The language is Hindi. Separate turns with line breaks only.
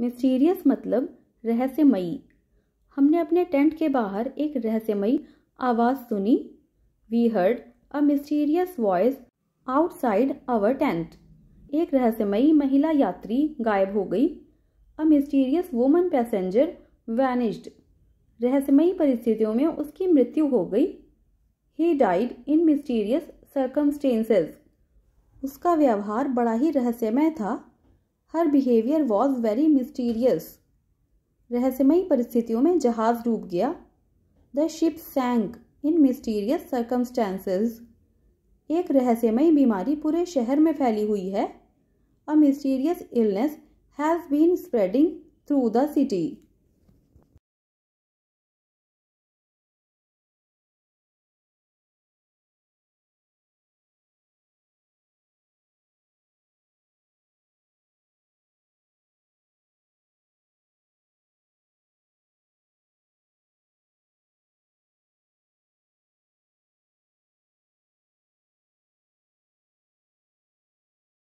मिस्टीरियस मतलब रहस्यमयी हमने अपने टेंट के बाहर एक रहस्यमयी आवाज़ सुनी we heard a mysterious voice outside our tent एक रहस्यमयी महिला यात्री गायब हो गई a mysterious woman passenger vanished रहस्यमयी परिस्थितियों में उसकी मृत्यु हो गई he died in mysterious circumstances उसका व्यवहार बड़ा ही रहस्यमय था her behaviour was very mysterious रहस्यमयी परिस्थितियों में जहाज डूब गया the ship sank in mysterious circumstances एक रहस्यमयी बीमारी पूरे शहर में फैली हुई है a mysterious illness has been spreading through the city